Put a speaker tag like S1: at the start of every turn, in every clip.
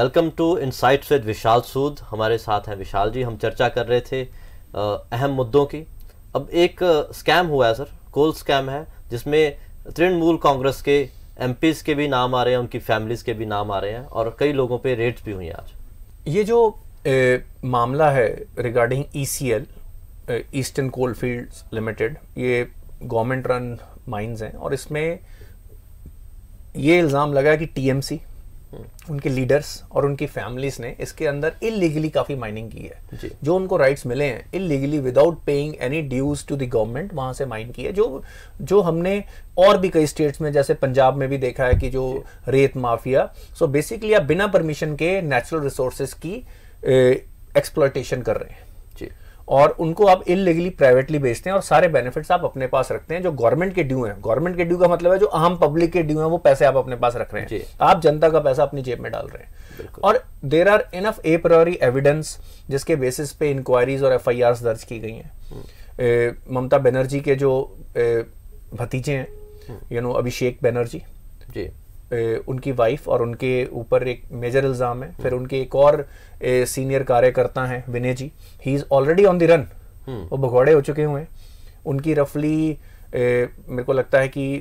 S1: Welcome to Insights with Vishal Sood हमारे साथ हैं विशाल जी हम चर्चा कर रहे थे अहम मुद्दों की अब एक स्कैम हुआ है सर कोल स्कैम है जिसमें तृणमूल कांग्रेस के एम के भी नाम आ रहे हैं उनकी फैमिलीज के भी नाम आ रहे हैं और कई लोगों पे रेट्स भी हुई हैं आज ये जो ए, मामला है regarding E C L
S2: Eastern Coal Field Limited ये गवर्नमेंट रन माइंस हैं और इसमें ये इल्ज़ाम लगा है कि टीएमसी उनके लीडर्स और उनकी फैमिलीज ने इसके अंदर इलीगली काफ़ी माइनिंग की है जो उनको राइट्स मिले हैं illegally without paying any dues to the government वहां से माइन की है जो जो हमने और भी कई स्टेट्स में जैसे पंजाब में भी देखा है कि जो रेत माफिया सो बेसिकली आप बिना परमिशन के नेचुरल रिसोर्सेज की एक्सप्लोटेशन कर रहे हैं जी और उनको आप इलीगली प्राइवेटली बेचते हैं और सारे बेनिफिट्स आप अपने पास रखते हैं जो गवर्नमेंट के ड्यू हैं गवर्नमेंट के ड्यू का मतलब है जो आम पब्लिक के ड्यू हैं वो पैसे आप अपने पास रख रहे हैं आप जनता का पैसा अपनी जेब में डाल रहे हैं और there are enough a priori evidence जिसके बेसिस पे इंक्वायरीज और एफ दर्ज की गई हैं हम्म। ममता बनर्जी के जो भतीजे हैं you hmm. Know Abhishek Banerjee ji उनकी वाइफ और उनके ऊपर एक मेजर इल्ज़ाम है फिर उनके एक और सीनियर कार्यकर्ता हैं Vinay ji he is already on the run वो भगौड़े हो चुके हुए हैं उनकी रफली मेरे को लगता है कि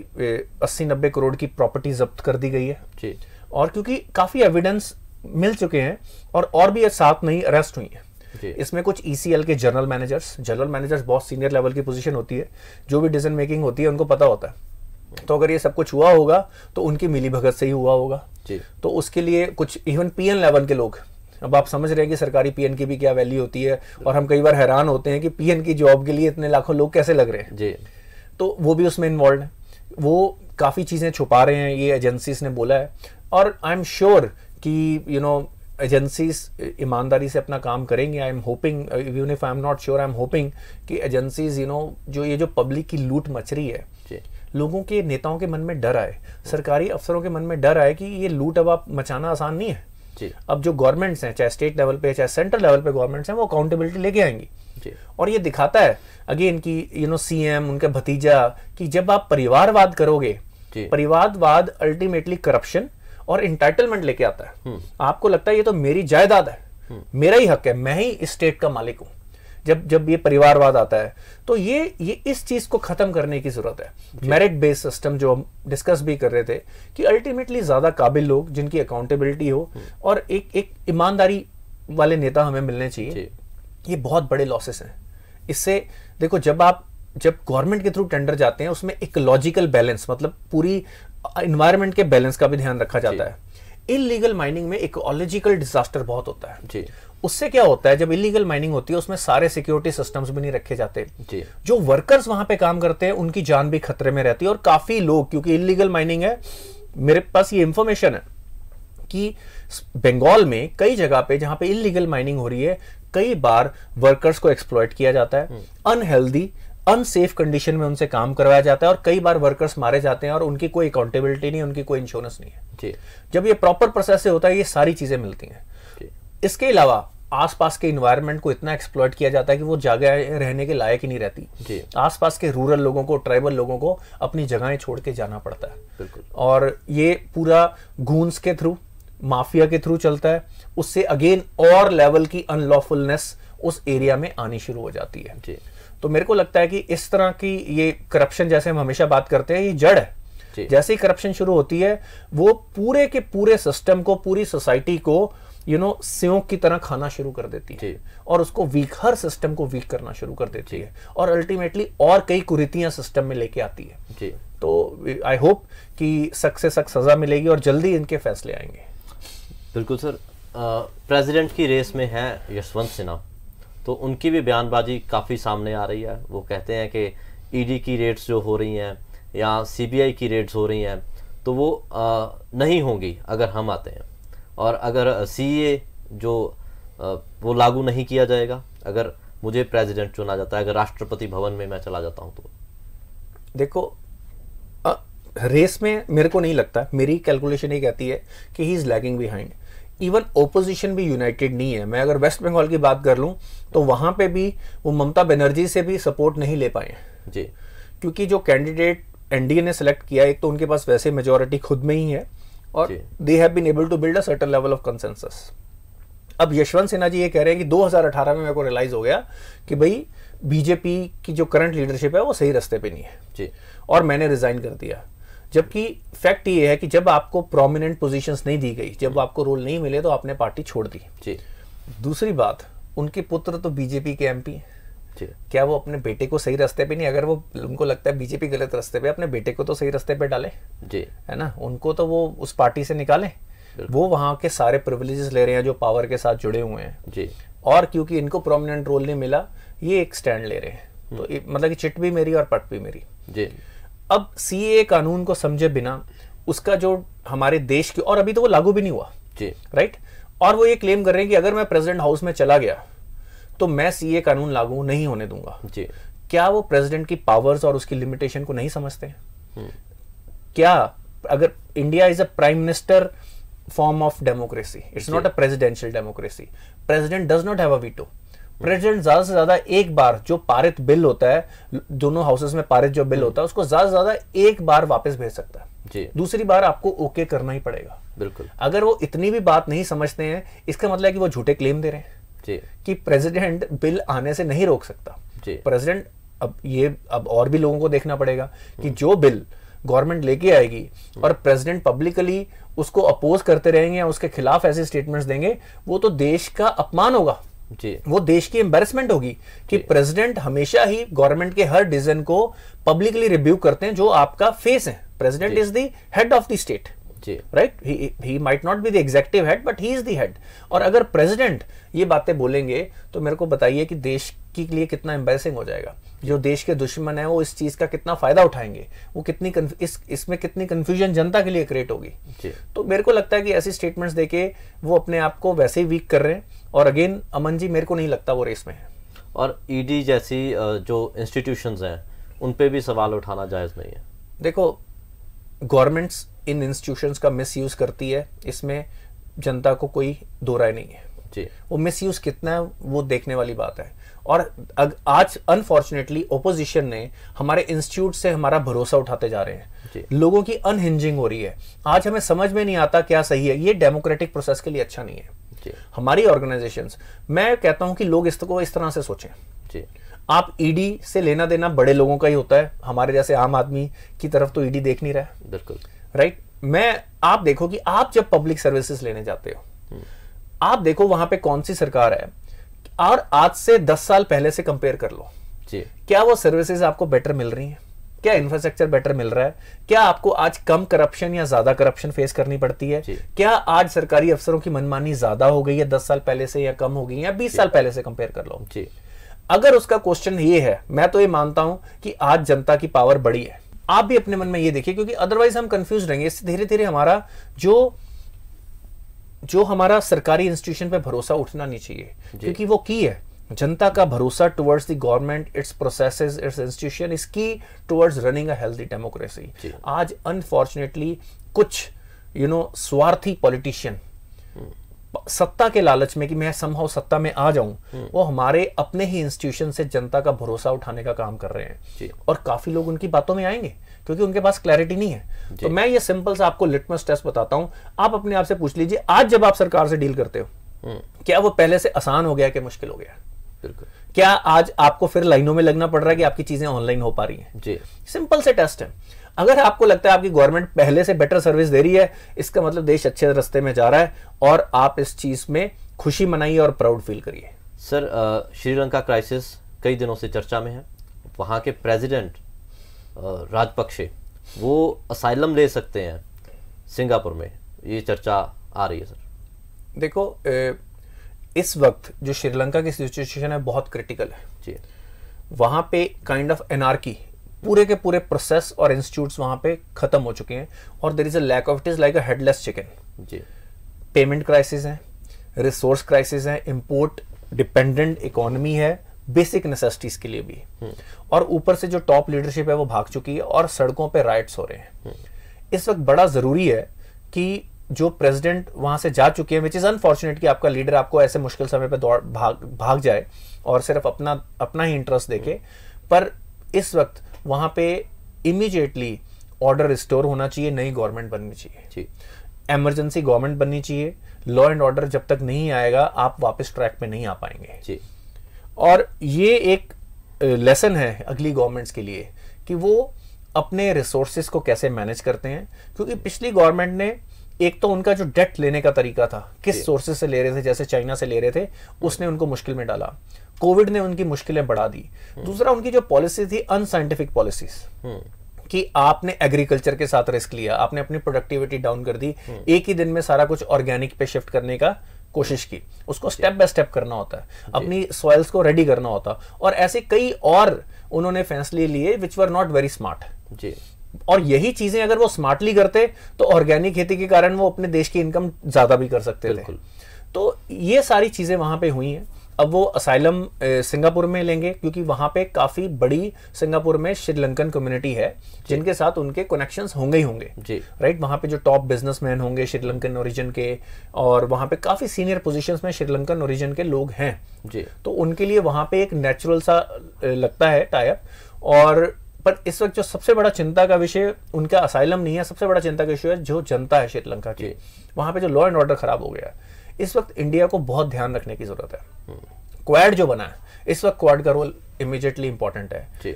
S2: अस्सी नब्बे करोड़ की प्रॉपर्टी जब्त कर दी गई है जी और क्योंकि काफ़ी एविडेंस मिल चुके हैं और और भी साथ नहीं अरेस्ट हुई हैं इसमें कुछ ईसीएल e के जनरल मैनेजर्स जनरल मैनेजर्स बहुत सीनियर लेवल की पोजीशन होती है जो भी डिसीजन मेकिंग होती है उनको पता होता है तो अगर ये सब कुछ हुआ होगा तो उनकी मिली भगत से ही हुआ होगा जी तो उसके लिए कुछ इवन पी लेवल के लोग अब आप समझ रहे हैं कि सरकारी पीएन की भी क्या वैल्यू होती है और हम कई बार हैरान होते हैं कि पीएन की जॉब के लिए इतने लाखों लोग कैसे लग रहे हैं जी तो वो भी उसमें इन्वॉल्व है वो काफ़ी चीज़ें छुपा रहे हैं ये एजेंसीज ने बोला है और आई एम श्योर कि यू नो एजेंसीज ईमानदारी से अपना काम करेंगे I am hoping even if I am not sure I am hoping कि एजेंसीज यू नो जो ये जो पब्लिक की लूट मच रही है लोगों के नेताओं के मन में डर आए सरकारी अफसरों के मन में डर आए कि ये लूट अब आप मचाना आसान नहीं है जी। अब जो गवर्नमेंट्स हैं चाहे स्टेट लेवल पे चाहे सेंट्रल लेवल पे गवर्नमेंट्स हैं वो अकाउंटेबिलिटी लेके आएंगी जी। और ये दिखाता है अगेन की यू नो सी उनके भतीजा कि जब आप परिवारवाद करोगे परिवारवाद अल्टीमेटली करप्शन और इंटाइटलमेंट लेके आता है हम्म। आपको लगता है ये तो मेरी जायदाद है हम्म। मेरा ही हक है मैं ही स्टेट का मालिक हूं जब जब ये परिवारवाद आता है तो ये ये इस चीज को खत्म करने की जरूरत है मेरिट बेस्ड सिस्टम जो हम डिस्कस भी कर रहे थे कि अल्टीमेटली ज्यादा काबिल लोग जिनकी अकाउंटेबिलिटी हो हम्म। और एक एक ईमानदारी वाले नेता हमें मिलने चाहिए ये बहुत बड़े लॉसेस हैं इससे देखो जब आप जब गवर्नमेंट के थ्रू टेंडर जाते हैं उसमें इकोलॉजिकल बैलेंस मतलब पूरी इन्वायरमेंट के बैलेंस का भी ध्यान रखा जाता है इलीगल माइनिंग में इकोलॉजिकल डिजास्टर बहुत होता है जी उससे क्या होता है जब इलीगल माइनिंग होती है उसमें सारे सिक्योरिटी सिस्टम्स भी नहीं रखे जाते जो वर्कर्स वहां पे काम करते हैं उनकी जान भी खतरे में रहती है और काफी लोग क्योंकि इलीगल माइनिंग है मेरे पास ये इंफॉर्मेशन है कि बंगाल में कई जगह पे जहां पे इलीगल माइनिंग हो रही है कई बार वर्कर्स को एक्सप्लॉयट किया जाता है अनहेल्दी अनसेफ कंडीशन में उनसे काम करवाया जाता है और कई बार वर्कर्स मारे जाते हैं और उनकी कोई अकाउंटेबिलिटी नहीं उनकी कोई इंश्योरेंस नहीं है जी जब ये प्रॉपर प्रोसेस से होता है ये सारी चीजें मिलती हैं इसके अलावा आसपास के इन्वायरमेंट को इतना एक्सप्लॉयट किया जाता है कि वो जगह रहने के लायक ही नहीं रहती आसपास के रूरल लोगों को ट्राइबल लोगों को अपनी जगहें छोड़ के जाना पड़ता है और ये पूरा गूंस के थ्रू माफिया के थ्रू चलता है उससे अगेन और लेवल की अनलॉफुलनेस उस एरिया में आनी शुरू हो जाती है जी तो मेरे को लगता है कि इस तरह की ये करप्शन जैसे हम हमेशा बात करते हैं ये जड़ है जैसे ही करप्शन शुरू होती है वो पूरे के पूरे सिस्टम को पूरी सोसाइटी को यू नो सेव की तरह खाना शुरू कर देती है और उसको वीक हर सिस्टम को वीक करना शुरू कर देती है और अल्टीमेटली और कई कुरीतियां सिस्टम में लेके आती है जी तो आई होप कि सख्त से सख्त सजा मिलेगी और जल्दी इनके फैसले आएंगे
S1: बिल्कुल सर प्रेसिडेंट की रेस में है यशवंत सिन्हा तो उनकी भी बयानबाजी काफ़ी सामने आ रही है वो कहते हैं कि ईडी e की रेट्स जो हो रही हैं या सीबीआई की रेट्स हो रही हैं तो वो आ, नहीं होंगी अगर हम आते हैं और अगर सी जो वो लागू नहीं किया जाएगा अगर मुझे प्रेसिडेंट चुना जाता है अगर राष्ट्रपति भवन में मैं चला जाता हूँ तो
S2: देखो आ, रेस में मेरे को नहीं लगता मेरी कैलकुलेशन ये कहती है कि he is lagging behind even opposition भी यूनाइटेड नहीं है मैं अगर वेस्ट बंगाल की बात कर लूँ तो वहाँ पे भी वो ममता बनर्जी से भी सपोर्ट नहीं ले पाए जी क्योंकि जो कैंडिडेट एनडीए ने सेलेक्ट किया एक तो उनके पास वैसे मेजोरिटी खुद में ही है और they have been able to build a certain level of consensus अब यशवंत सिन्हा जी ये कह रहे हैं कि 2018 में मेरे को रियलाइज हो गया कि भाई बीजेपी की जो करंट लीडरशिप है वो सही रास्ते पे नहीं है जी और मैंने रिजाइन कर दिया जबकि फैक्ट ये है कि जब आपको प्रोमिनेंट पोजीशंस नहीं दी गई जब आपको रोल नहीं मिले तो आपने पार्टी छोड़ दी जी दूसरी बात उनके पुत्र तो बीजेपी के एमपी हैं क्या वो अपने बेटे को सही रास्ते पे नहीं अगर वो उनको लगता है बीजेपी गलत रास्ते पे अपने बेटे को तो सही रास्ते पे डाले जी है ना उनको तो वो उस पार्टी से निकाले वो वहां के सारे प्रिविलेजेस ले रहे हैं जो पावर के साथ जुड़े हुए हैं जी और क्योंकि इनको प्रोमिनेंट रोल नहीं मिला ये एक स्टैंड ले रहे हैं हम्म। तो मतलब कि चिट भी मेरी और पट भी मेरी जी अब सी कानून को समझे बिना उसका जो हमारे देश की और अभी तो वो लागू भी नहीं हुआ जी राइट और वो ये क्लेम कर रहे हैं कि अगर मैं प्रेसिडेंट हाउस में चला गया तो मैं सीए कानून लागू नहीं होने दूंगा जी क्या वो प्रेसिडेंट की पावर्स और उसकी लिमिटेशन को नहीं समझते हैं क्या अगर India is a prime minister form of democracy it's not a presidential democracy president does not have a veto president ज्यादा से ज्यादा एक बार जो पारित बिल होता है दोनों हाउसेस में पारित जो बिल हम्म। होता है उसको ज्यादा से ज्यादा एक बार वापस भेज सकता है जी दूसरी बार आपको ओके करना ही पड़ेगा बिल्कुल अगर वो इतनी भी बात नहीं समझते हैं इसका मतलब है कि वो झूठे क्लेम दे रहे हैं कि प्रेसिडेंट बिल आने से नहीं रोक सकता प्रेसिडेंट अब ये अब और भी लोगों को देखना पड़ेगा कि हम्म। जो बिल गवर्नमेंट लेके आएगी हम्म। और प्रेसिडेंट पब्लिकली उसको अपोज करते रहेंगे या उसके खिलाफ ऐसे स्टेटमेंट्स देंगे वो तो देश का अपमान होगा जी वो देश की एम्बेसमेंट होगी कि प्रेसिडेंट हमेशा ही गवर्नमेंट के हर डिसीजन को पब्लिकली रिव्यू करते हैं जो आपका फेस है president is the head of the state right he might not be the executive head but he is the head और अगर प्रेसिडेंट ये बातें बोलेंगे तो मेरे को बताइए कि देश के लिए कितना एम्बेसिंग हो जाएगा जो देश के दुश्मन है वो इस चीज का कितना फायदा उठाएंगे वो कितनी इस इसमें कितनी कंफ्यूजन जनता के लिए क्रिएट होगी तो मेरे को लगता है कि ऐसी स्टेटमेंट्स देके वो अपने आप को वैसे ही वीक कर रहे हैं
S1: और अगेन अमन जी मेरे को नहीं लगता वो रेस में है और ईडी e जैसी जो इंस्टीट्यूशंस हैं उन पे भी सवाल उठाना जायज़ नहीं है
S2: देखो गवर्नमेंट्स इन इंस्टीट्यूशन का मिसयूज करती है इसमें जनता को कोई दो राय नहीं है जी वो मिसयूज कितना है वो देखने वाली बात है और अग, आज अनफॉर्चुनेटली ओपोजिशन ने हमारे इंस्टीट्यूट से हमारा भरोसा उठाते जा रहे हैं लोगों की अनहिंजिंग हो रही है आज हमें समझ में नहीं आता क्या सही है ये डेमोक्रेटिक प्रोसेस के लिए अच्छा नहीं है हमारी ऑर्गेनाइजेशन मैं कहता हूं कि लोग इसको इस तरह से सोचें जी आप ईडी e से लेना देना बड़े लोगों का ही होता है हमारे जैसे आम आदमी की तरफ तो ईडी e देख नहीं रहा है बिल्कुल राइट right? मैं आप देखो कि आप जब पब्लिक सर्विसेज लेने जाते हो आप देखो वहां पे कौन सी सरकार है और आज से दस साल पहले से कंपेयर कर लो जी क्या वो सर्विसेज आपको बेटर मिल रही हैं क्या इंफ्रास्ट्रक्चर बेटर मिल रहा है क्या आपको आज कम करप्शन या ज्यादा करप्शन फेस करनी पड़ती है क्या आज सरकारी अफसरों की मनमानी ज्यादा हो गई है दस साल पहले से या कम हो गई या बीस साल पहले से कंपेयर कर लो जी अगर उसका क्वेश्चन ये है मैं तो ये मानता हूं कि आज जनता की पावर बड़ी है आप भी अपने मन में ये देखिए क्योंकि अदरवाइज हम कंफ्यूज रहेंगे इससे धीरे धीरे हमारा जो जो हमारा सरकारी इंस्टीट्यूशन पे भरोसा उठना नहीं चाहिए क्योंकि वो की है जनता का भरोसा towards the government its processes its institution is key towards running a healthy democracy आज अनफॉर्चुनेटली कुछ यू नो स्वार्थी पॉलिटिशियन सत्ता के लालच में कि मैं संभव सत्ता में आ जाऊं हम्म। वो हमारे अपने ही इंस्टीट्यूशन से जनता का भरोसा उठाने का काम कर रहे हैं और काफी लोग उनकी बातों में आएंगे क्योंकि उनके पास क्लैरिटी नहीं है तो मैं ये सिंपल सा आपको लिटमस टेस्ट बताता हूं आप अपने आप से पूछ लीजिए आज जब आप सरकार से डील करते हो हम्म। क्या वो पहले से आसान हो गया कि मुश्किल हो गया क्या आज आपको फिर लाइनों में लगना पड़ रहा है कि आपकी चीजें ऑनलाइन हो पा रही हैं जी सिंपल से टेस्ट है अगर आपको लगता है आपकी गवर्नमेंट पहले से बेटर सर्विस दे रही है इसका मतलब देश अच्छे रास्ते में जा रहा है और आप इस चीज में खुशी मनाइए और प्राउड फील करिए
S1: सर श्रीलंका क्राइसिस कई दिनों से चर्चा में है वहाँ के प्रेसिडेंट राजपक्षे वो असाइलम ले सकते हैं सिंगापुर में ये चर्चा आ रही है सर देखो
S2: इस वक्त जो श्रीलंका की सिचुएशन है बहुत क्रिटिकल है जी वहाँ पे काइंड ऑफ एनआरकी पूरे के पूरे प्रोसेस और इंस्टीट्यूट वहां पे खत्म हो चुके हैं और there is a lack of it is like a headless chicken ji payment crisis है रिसोर्स क्राइसिस है इम्पोर्ट डिपेंडेंट इकोनॉमी है बेसिक नेसेसिटीज के लिए भी हम्म। और ऊपर से जो टॉप लीडरशिप है वो भाग चुकी है और सड़कों पे राइट्स हो रहे हैं
S1: हम्म।
S2: इस वक्त बड़ा जरूरी है कि जो प्रेसिडेंट वहां से जा चुके हैं विच इज अनफॉर्चुनेट कि आपका लीडर आपको ऐसे मुश्किल समय पर भाग भाग जाए और सिर्फ अपना अपना ही इंटरेस्ट देखे हम्म। पर इस वक्त वहां पे इमीजिएटली ऑर्डर रिस्टोर होना चाहिए नई गवर्नमेंट बननी चाहिए जी एमरजेंसी गवर्नमेंट बननी चाहिए लॉ एंड ऑर्डर जब तक नहीं आएगा आप वापस ट्रैक पे नहीं आ पाएंगे जी और ये एक लेसन है अगली गवर्नमेंट्स के लिए कि वो अपने रिसोर्सेज को कैसे मैनेज करते हैं क्योंकि पिछली गवर्नमेंट ने एक तो उनका जो डेट लेने का तरीका था किस सोर्सेज से ले रहे थे जैसे चाइना से ले रहे थे उसने उनको मुश्किल में डाला कोविड ने उनकी मुश्किलें बढ़ा दी हम्म। दूसरा उनकी जो पॉलिसी थी अनसाइंटिफिक पॉलिसीज हम्म। कि आपने एग्रीकल्चर के साथ रिस्क लिया आपने अपनी प्रोडक्टिविटी डाउन कर दी हम्म। एक ही दिन में सारा कुछ ऑर्गेनिक पे शिफ्ट करने का कोशिश की उसको स्टेप बाय स्टेप करना होता है अपनी सॉइल्स को रेडी करना होता और ऐसे कई और उन्होंने फैसले लिए which were not very smart ji और यही चीजें अगर वो स्मार्टली करते तो ऑर्गेनिक खेती के कारण वो अपने देश की इनकम ज्यादा भी कर सकते थे तो ये सारी चीजें वहां पे हुई हैं अब वो असाइलम सिंगापुर में लेंगे क्योंकि वहां पे काफी बड़ी सिंगापुर में श्रीलंकन कम्युनिटी है जिनके साथ उनके कनेक्शन होंगे ही होंगे जी राइट वहां पे जो टॉप बिजनेसमैन होंगे श्रीलंकन ओरिजिन के और वहां पे काफी सीनियर पोजिशन में श्रीलंकन ओरिजिन के लोग हैं जी तो उनके लिए वहां पे एक नेचुरल सा लगता है टाइप और पर इस वक्त जो सबसे बड़ा चिंता का विषय उनका असाइलम नहीं है सबसे बड़ा चिंता का इशू है जो जनता है श्रीलंका की वहां पे जो लॉ एंड ऑर्डर खराब हो गया है इस वक्त इंडिया को बहुत ध्यान रखने की जरूरत है क्वाड हम्म। जो बना है इस वक्त क्वाड का रोल इमीडिएटली इंपॉर्टेंट है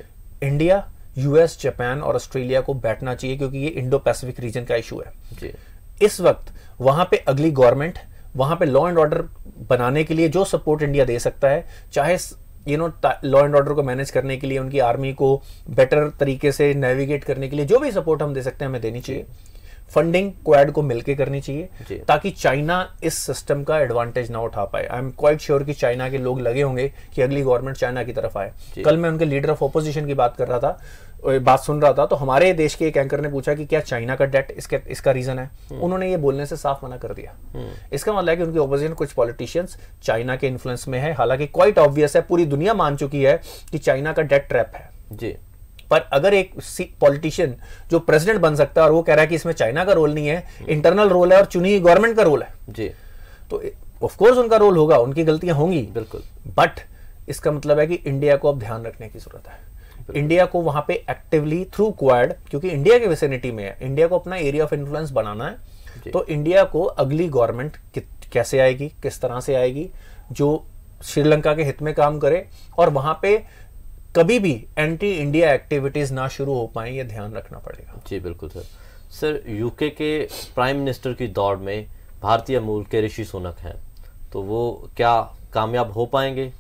S2: इंडिया यूएस जापान और ऑस्ट्रेलिया को बैठना चाहिए क्योंकि ये इंडो पैसिफिक रीजन का इशू है इस वक्त वहां पे अगली गवर्नमेंट वहां पे लॉ एंड ऑर्डर बनाने के लिए जो सपोर्ट इंडिया दे सकता है चाहे you know law and order को मैनेज करने के लिए उनकी आर्मी को बेटर तरीके से नेविगेट करने के लिए जो भी सपोर्ट हम दे सकते हैं हमें देनी चाहिए फंडिंग क्वाड को मिलके करनी चाहिए ताकि चाइना इस सिस्टम का एडवांटेज ना उठा पाए आई एम क्वाइट श्योर कि चाइना के लोग लगे होंगे कि अगली गवर्नमेंट चाइना की तरफ आए कल मैं उनके लीडर ऑफ ऑपोजिशन की बात कर रहा था बात सुन रहा था तो हमारे देश के एक एंकर ने पूछा कि क्या चाइना का डेट इसके इसका रीजन है हम्म। उन्होंने ये बोलने से साफ मना कर दिया हम्म। इसका मतलब है कि उनके ओपोजिशन कुछ पॉलिटिशियंस चाइना के इन्फ्लुएंस में है हालांकि क्वाइट ऑब्वियस है पूरी दुनिया मान चुकी है कि चाइना का डेट ट्रैप है जी पर अगर एक पॉलिटिशियन जो प्रेसिडेंट बन सकता है और वो कह रहा है कि इसमें चाइना का रोल नहीं है इंटरनल हम्म। रोल है और चुनी गवर्नमेंट का रोल है जी तो कोर्स उनका रोल होगा उनकी गलतियां होंगी बिल्कुल बट इसका मतलब है कि इंडिया को अब ध्यान रखने की जरूरत है इंडिया को वहां पे एक्टिवली थ्रू क्वाड क्योंकि इंडिया के विसिनिटी में है इंडिया को अपना एरिया ऑफ इन्फ्लुएंस बनाना है तो इंडिया को अगली गवर्नमेंट कैसे आएगी किस तरह से आएगी जो श्रीलंका के हित में काम करे और वहां पे कभी भी एंटी इंडिया एक्टिविटीज ना शुरू हो पाए ये ध्यान रखना पड़ेगा
S1: जी बिल्कुल सर सर यूके के प्राइम मिनिस्टर की दौड़ में भारतीय मूल के ऋषि सुनक हैं तो वो क्या कामयाब हो पाएंगे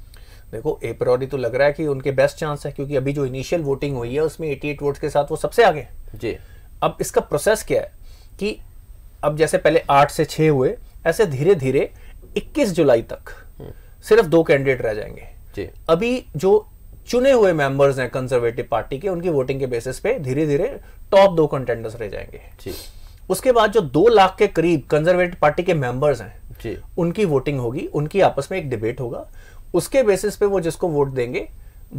S1: देखो एपरॉडी तो लग रहा है कि उनके
S2: बेस्ट चांस है क्योंकि अभी जो इनिशियल वोटिंग हुई है उसमें एटी वोट्स के साथ वो सबसे आगे हैं जी अब इसका प्रोसेस क्या है कि अब जैसे पहले आठ से छः हुए ऐसे धीरे धीरे 21 जुलाई तक हम्म। सिर्फ दो कैंडिडेट रह जाएंगे जी अभी जो चुने हुए मेंबर्स हैं कंजर्वेटिव पार्टी के उनकी वोटिंग के बेसिस पे धीरे धीरे टॉप दो कंटेंडर्स रह जाएंगे जी उसके बाद जो दो लाख के करीब कंजर्वेटिव पार्टी के मेंबर्स हैं जी उनकी वोटिंग होगी उनकी आपस में एक डिबेट होगा उसके बेसिस पे वो जिसको वोट देंगे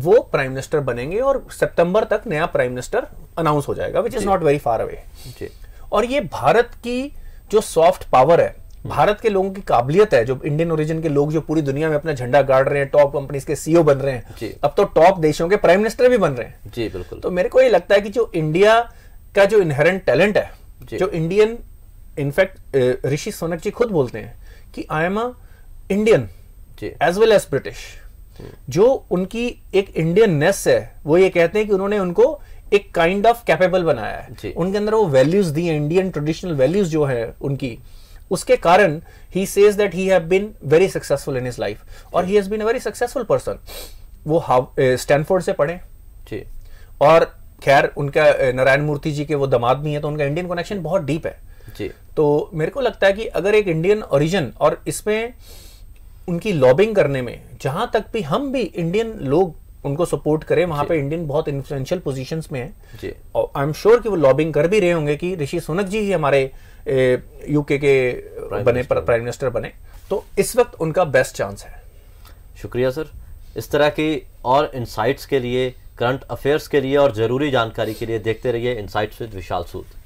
S2: वो प्राइम मिनिस्टर बनेंगे और सितंबर तक नया प्राइम मिनिस्टर अनाउंस हो जाएगा which is not very far away और ये भारत की जो सॉफ्ट पावर है भारत के लोगों की काबिलियत है जो इंडियन ओरिजिन के लोग जो पूरी दुनिया में अपना झंडा गाड़ रहे हैं टॉप कंपनीज के सीईओ बन रहे हैं अब तो टॉप देशों के प्राइम मिनिस्टर भी बन रहे हैं जी बिल्कुल तो मेरे को ये लगता है कि जो इंडिया का जो इनहेरेंट टैलेंट है जो इंडियन इनफैक्ट ऋषि सोनक जी खुद बोलते हैं कि I am a Indian as well as British जो उनकी एक इंडियन नेस है वो ये कहते हैं कि उन्होंने उनको एक काइंड ऑफ कैपेबल बनाया है उनके अंदर वो वैल्यूज दी है इंडियन ट्रेडिशनल वैल्यूज जो है उनकी उसके कारण ही says that he have been very successful in his life और he has been a very successful person वो स्टैनफोर्ड से पढ़े जी और खैर उनका नारायण मूर्ति जी के वो दामाद भी हैं तो उनका इंडियन कनेक्शन बहुत डीप है जी तो मेरे को लगता है कि अगर एक इंडियन ओरिजिन और इसमें उनकी लॉबिंग करने में जहां तक भी हम भी इंडियन लोग उनको सपोर्ट करें वहां पे इंडियन बहुत इन्फ्लुएंशियल पोजीशन में है आई एम श्योर कि वो लॉबिंग कर भी रहे होंगे कि ऋषि सुनक जी ही हमारे यूके के बने प्राइम मिनिस्टर बने तो इस वक्त उनका बेस्ट चांस है
S1: शुक्रिया सर इस तरह की और इंसाइट्स के लिए करंट अफेयर्स के लिए और ज़रूरी जानकारी के लिए देखते रहिए इंसाइट्स विद विशाल सूद